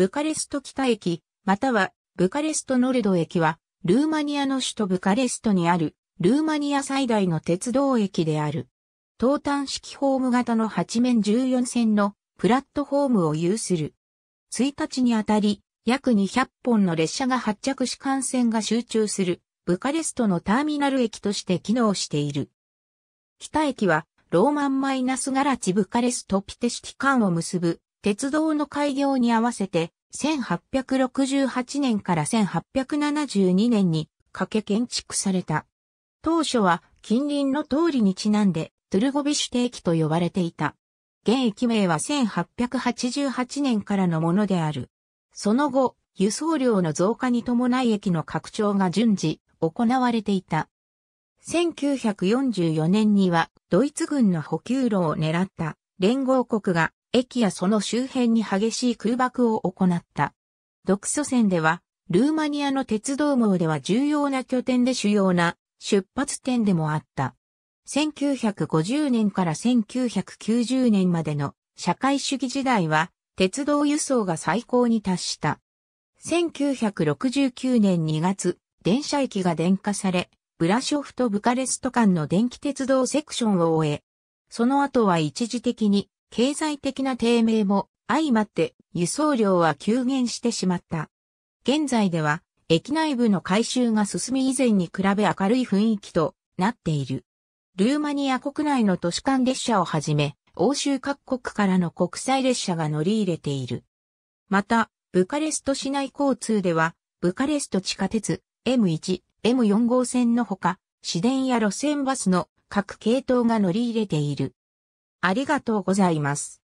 ブカレスト北駅、またはブカレストノルド駅は、ルーマニアの首都ブカレストにある、ルーマニア最大の鉄道駅である。東端式ホーム型の8面14線のプラットホームを有する。1日にあたり、約200本の列車が発着し幹線が集中する、ブカレストのターミナル駅として機能している。北駅は、ローマンマイナスガラチブカレストピテシティ間を結ぶ鉄道の開業に合わせて、1868年から1872年にかけ建築された。当初は近隣の通りにちなんで、トゥルゴビシュテ駅と呼ばれていた。現駅名は1888年からのものである。その後、輸送量の増加に伴い駅の拡張が順次行われていた。1944年にはドイツ軍の補給路を狙った連合国が駅やその周辺に激しい空爆を行った。独ソ線では、ルーマニアの鉄道網では重要な拠点で主要な出発点でもあった。1950年から1990年までの社会主義時代は鉄道輸送が最高に達した。1969年2月、電車駅が電化され、ブラショフとブカレスト間の電気鉄道セクションを終え、その後は一時的に経済的な低迷も相まって輸送量は急減してしまった。現在では駅内部の改修が進み以前に比べ明るい雰囲気となっている。ルーマニア国内の都市間列車をはじめ、欧州各国からの国際列車が乗り入れている。また、ブカレスト市内交通では、ブカレスト地下鉄 M1、M4 号線のほか、市電や路線バスの各系統が乗り入れている。ありがとうございます。